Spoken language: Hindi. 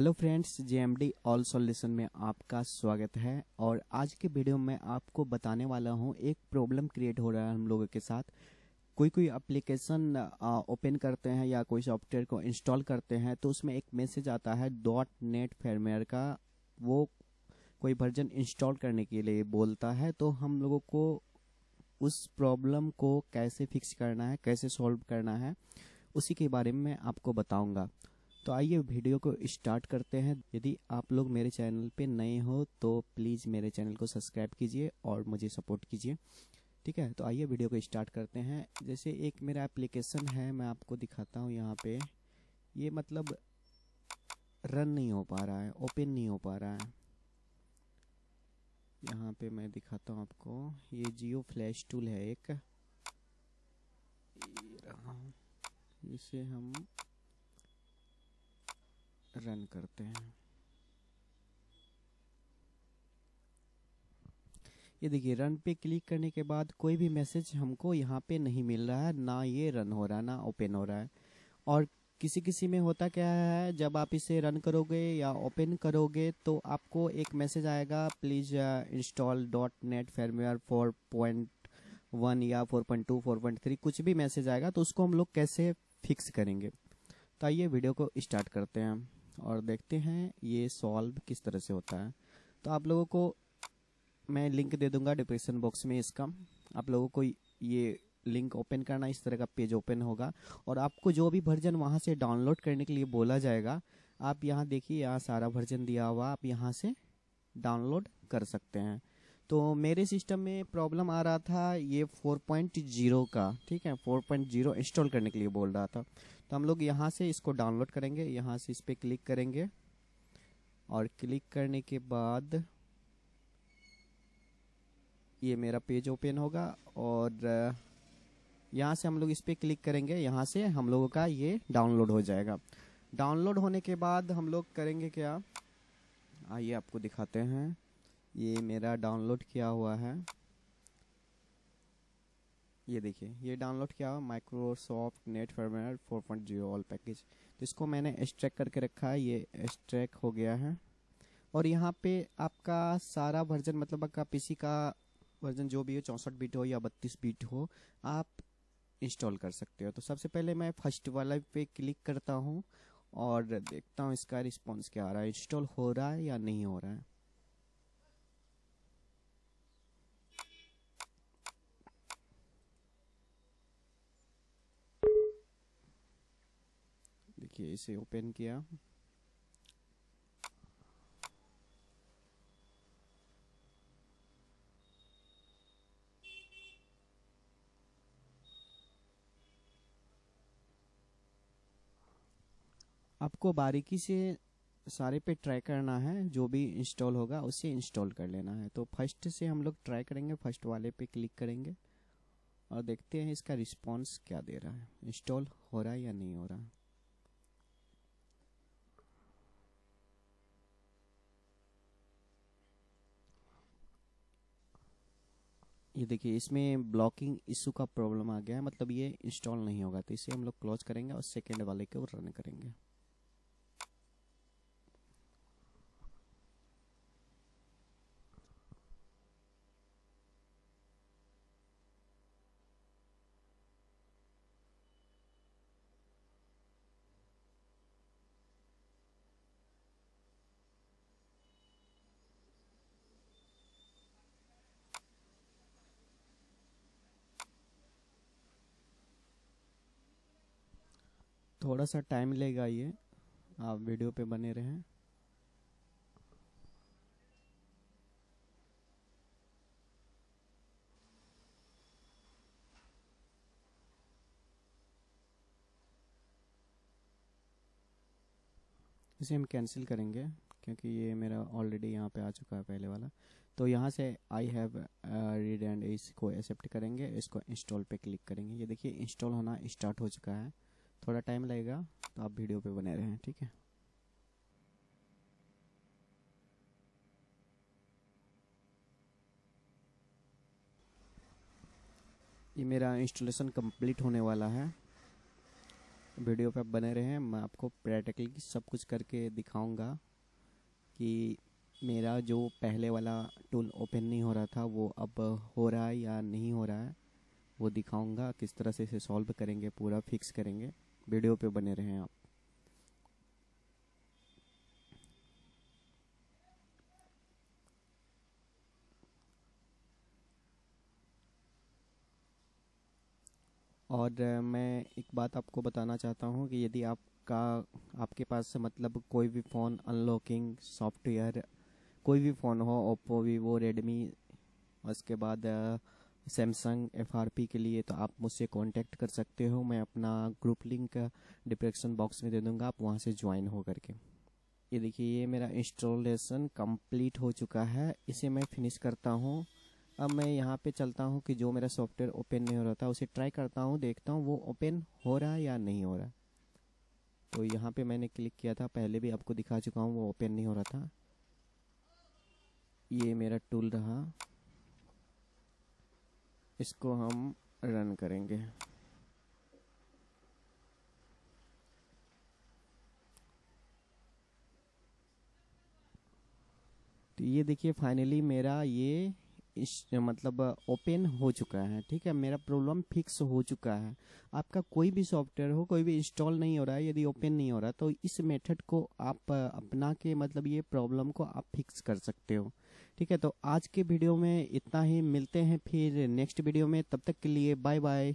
hello friends JMD all solution में आपका स्वागत है और आज के वीडियो में आपको बताने वाला हूं एक प्रॉब्लम क्रिएट हो रहा है हम लोगों के साथ कोई कोई एप्लीकेशन ओपन करते हैं या कोई सॉफ्टवेयर को इंस्टॉल करते हैं तो उसमें एक मैसेज आता है डॉट नेट फेरमेयर का वो कोई वर्जन इंस्टॉल करने के लिए बोलता है तो हम लोगों को उस प्रॉब्लम को कैसे फिक्स करना है कैसे सॉल्व करना है उसी के बारे में मैं आपको बताऊंगा तो आइए वीडियो को स्टार्ट करते हैं यदि आप लोग मेरे चैनल पे नए हो तो प्लीज़ मेरे चैनल को सब्सक्राइब कीजिए और मुझे सपोर्ट कीजिए ठीक है तो आइए वीडियो को स्टार्ट करते हैं जैसे एक मेरा एप्लीकेशन है मैं आपको दिखाता हूँ यहाँ पे ये मतलब रन नहीं हो पा रहा है ओपन नहीं हो पा रहा है यहाँ पे मैं दिखाता हूँ आपको ये जियो फ्लैश टूल है एक जिसे हम रन करते हैं ये देखिए रन पे क्लिक करने के बाद कोई भी मैसेज हमको यहाँ पे नहीं मिल रहा है ना ये रन हो रहा है ना ओपन हो रहा है और किसी किसी में होता क्या है जब आप इसे रन करोगे या ओपन करोगे तो आपको एक मैसेज आएगा please install dot net framework four point one या four point two four point three कुछ भी मैसेज आएगा तो उसको हम लोग कैसे फिक्स करेंगे तो आइए वीडियो को स्टार्ट करते हैं और देखते हैं ये सॉल्व किस तरह से होता है तो आप लोगों को मैं लिंक दे दूंगा डिस्क्रिप्शन बॉक्स में इसका आप लोगों को ये लिंक ओपन करना इस तरह का पेज ओपन होगा और आपको जो भी वर्जन वहाँ से डाउनलोड करने के लिए बोला जाएगा आप यहाँ देखिए यहाँ सारा वर्जन दिया हुआ आप यहाँ से डाउनलोड कर सकते हैं तो मेरे सिस्टम में प्रॉब्लम आ रहा था ये 4.0 का ठीक है 4.0 इंस्टॉल करने के लिए बोल रहा था तो हम लोग यहाँ से इसको डाउनलोड करेंगे यहाँ से इस पर क्लिक करेंगे और क्लिक करने के बाद ये मेरा पेज ओपन होगा और यहाँ से हम लोग इस पर क्लिक करेंगे यहाँ से हम लोगों का ये डाउनलोड हो जाएगा डाउनलोड होने के बाद हम लोग करेंगे क्या आइए आपको दिखाते हैं ये मेरा डाउनलोड किया हुआ है ये देखिए ये डाउनलोड किया हुआ Microsoft net framework four point zero all package तो इसको मैंने एक्सट्रैक करके रखा है ये एक्सट्रैक हो गया है और यहाँ पे आपका सारा वर्जन मतलब आपका पीसी का वर्जन जो भी हो चौंसठ बीट हो या बत्तीस बीट हो आप इंस्टॉल कर सकते हो तो सबसे पहले मैं फर्स्ट वाला पे क्लिक करता हूँ और देखता हूँ इसका रिस्पॉन्स क्या आ रहा है इंस्टॉल हो रहा है या नहीं हो रहा है देखिए इसे ओपन किया आपको बारीकी से सारे पे ट्राई करना है जो भी इंस्टॉल होगा उसे इंस्टॉल कर लेना है तो फर्स्ट से हम लोग ट्राई करेंगे फर्स्ट वाले पे क्लिक करेंगे और देखते हैं इसका रिस्पांस क्या दे रहा है इंस्टॉल हो रहा है या नहीं हो रहा है ये देखिए इसमें ब्लॉकिंग इशू का प्रॉब्लम आ गया है मतलब ये इंस्टॉल नहीं होगा तो इसे हम लोग क्लोज करेंगे और सेकेंड वाले को रन करेंगे थोड़ा सा टाइम लेगा ये आप वीडियो पे बने रहें इसे हम कैंसिल करेंगे क्योंकि ये मेरा ऑलरेडी यहाँ पे आ चुका है पहले वाला तो यहाँ से आई हैव रीड एंड इसको एक्सेप्ट करेंगे इसको इंस्टॉल पे क्लिक करेंगे ये देखिए इंस्टॉल होना स्टार्ट हो चुका है थोड़ा टाइम लगेगा तो आप वीडियो पे बने रहें ठीक है ये मेरा इंस्टॉलेशन कंप्लीट होने वाला है वीडियो पे आप बने रहें मैं आपको प्रैक्टिकली सब कुछ करके दिखाऊंगा कि मेरा जो पहले वाला टूल ओपन नहीं हो रहा था वो अब हो रहा है या नहीं हो रहा है वो दिखाऊंगा किस तरह से इसे सॉल्व करेंगे पूरा फिक्स करेंगे वीडियो पे बने रहें आप और मैं एक बात आपको बताना चाहता हूँ कि यदि आपका आपके पास मतलब कोई भी फ़ोन अनलॉकिंग सॉफ्टवेयर कोई भी फ़ोन हो ओप्पो वीवो रेडमी उसके बाद सैमसंग एफ के लिए तो आप मुझसे कॉन्टेक्ट कर सकते हो मैं अपना ग्रुप लिंक डिस्क्रिप्शन बॉक्स में दे दूंगा आप वहाँ से ज्वाइन हो करके ये देखिए ये मेरा इंस्टॉलेशन कंप्लीट हो चुका है इसे मैं फिनिश करता हूँ अब मैं यहाँ पे चलता हूँ कि जो मेरा सॉफ्टवेयर ओपन नहीं हो रहा था उसे ट्राई करता हूँ देखता हूँ वो ओपन हो रहा है या नहीं हो रहा तो यहाँ पे मैंने क्लिक किया था पहले भी आपको दिखा चुका हूँ वो ओपन नहीं हो रहा था ये मेरा टूल रहा इसको हम रन करेंगे तो ये देखिए फाइनली मेरा ये इस मतलब ओपन हो चुका है ठीक है मेरा प्रॉब्लम फिक्स हो चुका है आपका कोई भी सॉफ्टवेयर हो कोई भी इंस्टॉल नहीं हो रहा है यदि ओपन नहीं हो रहा तो इस मेथड को आप अपना के मतलब ये प्रॉब्लम को आप फिक्स कर सकते हो ठीक है तो आज के वीडियो में इतना ही मिलते हैं फिर नेक्स्ट वीडियो में तब तक के लिए बाय बाय